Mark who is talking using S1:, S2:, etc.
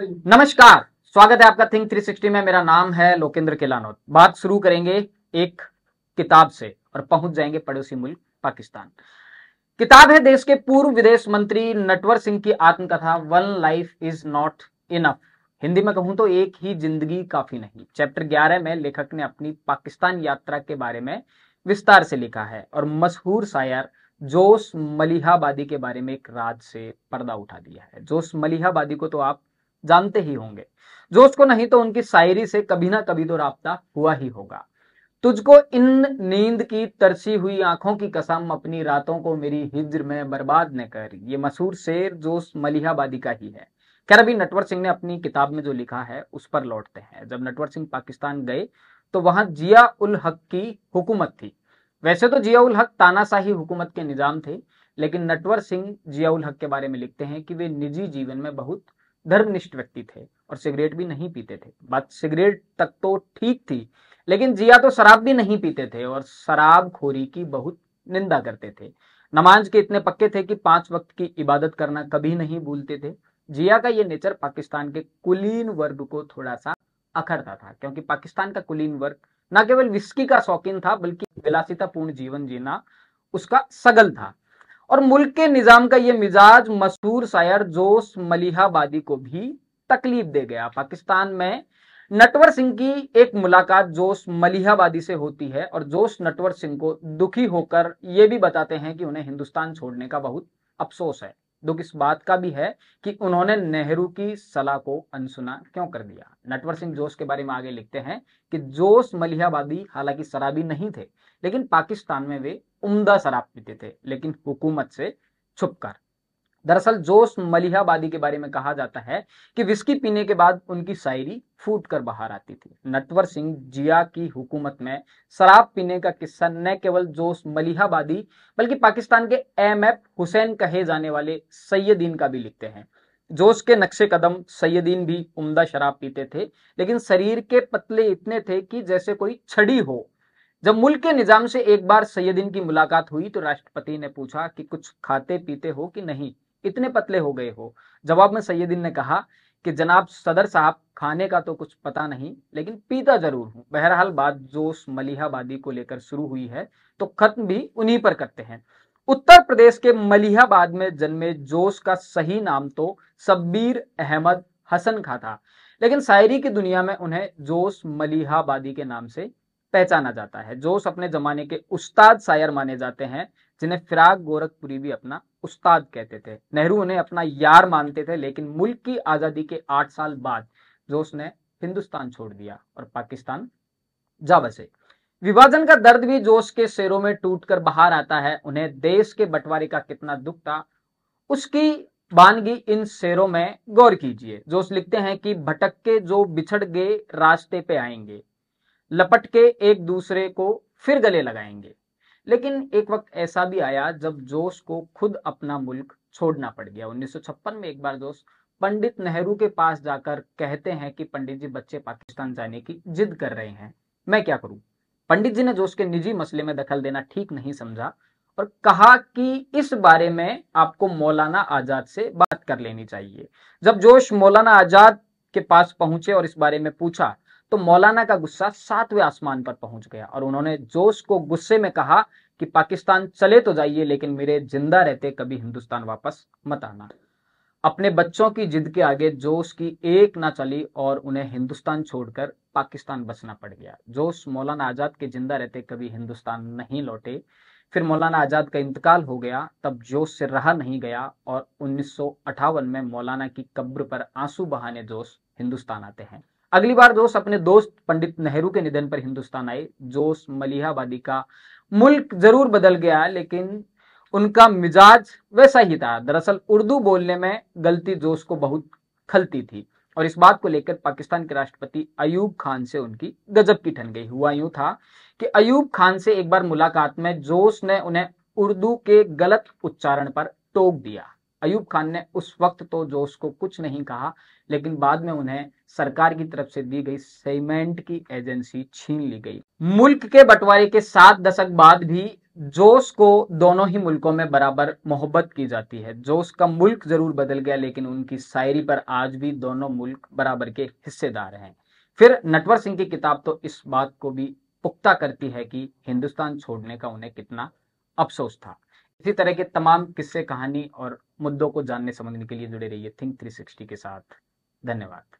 S1: नमस्कार स्वागत है आपका थिंक 360 में मेरा नाम है लोकेंद्र केलानोत बात शुरू करेंगे एक किताब से और पहुंच जाएंगे पड़ोसी मुल्क पाकिस्तान किताब है देश के पूर्व विदेश मंत्री नटवर सिंह की आत्मकथा one life is not enough Hindi में कहूं तो एक ही जिंदगी काफी नहीं चैप्टर 11 में लेखक ने अपनी पाकिस्तान यात्रा के बारे में विस्तार से लिखा है और मशहूर शायर जोश मलिहाबादी के बारे में एक राज से पर्दा उठा दिया है जोश मलिहाबादी को तो आप जानते ही होंगे जो उसको नहीं तो उनकी शायरी से कभी ना कभी तो रहा हुआ ही होगा तुझको इन नींद की तरसी हुई आंखों की कसम अपनी रातों को मेरी हिज्र में बर्बाद न कर ये मशहूर शेर जो मलिहाबादी का ही है खैर अभी नटवर सिंह ने अपनी किताब में जो लिखा है उस पर लौटते हैं जब नटवर सिंह पाकिस्तान गए तो वहां जिया उल हक की हुकूमत थी वैसे तो जिया उल हक तानाशाही हुकूमत के निजाम थे लेकिन नटवर सिंह जिया उल हक के बारे में लिखते हैं कि वे निजी जीवन में बहुत धर्मनिष्ठ व्यक्ति थे और सिगरेट भी नहीं पीते थे बात सिगरेट तक तो ठीक थी लेकिन जिया तो शराब भी नहीं पीते थे और शराब खोरी की बहुत निंदा करते थे नमाज के इतने पक्के थे कि पांच वक्त की इबादत करना कभी नहीं भूलते थे जिया का ये नेचर पाकिस्तान के कुलीन वर्ग को थोड़ा सा अखरता था क्योंकि पाकिस्तान का कुलीन वर्ग न केवल विस्की का शौकीन था बल्कि विलासितापूर्ण जीवन जीना उसका सगल था और मुल्क के निज़ाम का यह मिजाज मशहूर शायर जोश मलिहाबादी को भी तकलीफ दे गया पाकिस्तान में नटवर सिंह की एक मुलाकात जोश मलिहाबादी से होती है और जोश नटवर सिंह को दुखी होकर यह भी बताते हैं कि उन्हें हिंदुस्तान छोड़ने का बहुत अफसोस है दुख इस बात का भी है कि उन्होंने नेहरू की सलाह को अनसुना क्यों कर दिया नटवर सिंह जोश के बारे में आगे लिखते हैं कि जोश मलिहाबादी हालांकि शराबी नहीं थे लेकिन पाकिस्तान में वे उम्दा शराब पीते थे लेकिन हुकूमत से छुपकर दरअसल जोश मलिहाबादी के बारे में कहा जाता है कि विस्की पीने के बाद उनकी शायरी फूट कर बाहर आती थी नटवर सिंह जिया की हुकूमत में शराब पीने का किस्सा न केवल जोश मलिहाबादी बल्कि पाकिस्तान के एम एफ हुसैन कहे जाने वाले सैयदीन का भी लिखते हैं जोश के नक्शे कदम सैयदीन भी उम्दा शराब पीते थे लेकिन शरीर के पतले इतने थे कि जैसे कोई छड़ी हो जब मुल्क के निजाम से एक बार सैयदीन की मुलाकात हुई तो राष्ट्रपति ने पूछा कि कुछ खाते पीते हो कि नहीं इतने पतले हो गए हो जवाब में सैयदीन ने कहा कि जनाब सदर साहब खाने का तो कुछ पता नहीं लेकिन पीता जरूर हूं बहरहाल बात जोश मलिहाबादी को लेकर शुरू हुई है तो खत्म भी उन्हीं पर करते हैं उत्तर प्रदेश के मलिहाबाद में जन्मे जोश का सही नाम तो सब्बीर अहमद हसन खा था लेकिन शायरी की दुनिया में उन्हें जोश मलिहाबादी के नाम से पहचाना जाता है जोश अपने जमाने के उस्ताद शायर माने जाते हैं जिन्हें फिराक गोरखपुरी भी अपना उस्ताद कहते थे नेहरू उन्हें अपना यार मानते थे लेकिन मुल्क की आजादी के आठ साल बाद जोश ने हिंदुस्तान छोड़ दिया और पाकिस्तान जा बसे विभाजन का दर्द भी जोश के शेरों में टूटकर बाहर आता है उन्हें देश के बंटवारे का कितना दुख था उसकी बानगी इन शेरों में गौर कीजिए जोश लिखते हैं कि भटक के जो बिछड़ गए रास्ते पे आएंगे लपट के एक दूसरे को फिर गले लगाएंगे लेकिन एक वक्त ऐसा भी आया जब जोश को खुद अपना मुल्क छोड़ना पड़ गया 1956 में एक बार जोश पंडित नेहरू के पास जाकर कहते हैं कि पंडित जी बच्चे पाकिस्तान जाने की जिद कर रहे हैं मैं क्या करूं पंडित जी ने जोश के निजी मसले में दखल देना ठीक नहीं समझा और कहा कि इस बारे में आपको मौलाना आजाद से बात कर लेनी चाहिए जब जोश मौलाना आजाद के पास पहुंचे और इस बारे में पूछा तो मौलाना का गुस्सा सातवें आसमान पर पहुंच गया और उन्होंने जोश को गुस्से में कहा कि पाकिस्तान चले तो जाइए लेकिन मेरे जिंदा रहते कभी हिंदुस्तान वापस मत आना अपने बच्चों की जिद के आगे जोश की एक ना चली और उन्हें हिंदुस्तान छोड़कर पाकिस्तान बसना पड़ गया जोश मौलाना आजाद के जिंदा रहते कभी हिंदुस्तान नहीं लौटे फिर मौलाना आजाद का इंतकाल हो गया तब जोश से रहा नहीं गया और उन्नीस में मौलाना की कब्र पर आंसू बहाने जोश हिंदुस्तान आते हैं अगली बार जोश अपने दोस्त पंडित नेहरू के निधन पर हिंदुस्तान आए जोश मलिहाबादी का मुल्क जरूर बदल गया लेकिन उनका मिजाज वैसा ही था दरअसल उर्दू बोलने में गलती जोश को बहुत खलती थी और इस बात को लेकर पाकिस्तान के राष्ट्रपति अयूब खान से उनकी गजब की ठन गई हुआ यूं था कि अयूब खान से एक बार मुलाकात में जोश ने उन्हें उर्दू के गलत उच्चारण पर टोक दिया अयूब खान ने उस वक्त तो जोश को कुछ नहीं कहा लेकिन बाद में उन्हें सरकार की तरफ से दी गई सीमेंट की एजेंसी छीन ली गई मुल्क के बंटवारे के सात दशक बाद भी जोश को दोनों ही मुल्कों में बराबर मोहब्बत की जाती है जोश का मुल्क जरूर बदल गया लेकिन उनकी शायरी पर आज भी दोनों मुल्क बराबर के हिस्सेदार हैं फिर नटवर सिंह की किताब तो इस बात को भी पुख्ता करती है कि हिंदुस्तान छोड़ने का उन्हें कितना अफसोस था इसी तरह के तमाम किस्से कहानी और मुद्दों को जानने समझने के लिए जुड़े रहिए थिंक 360 के साथ धन्यवाद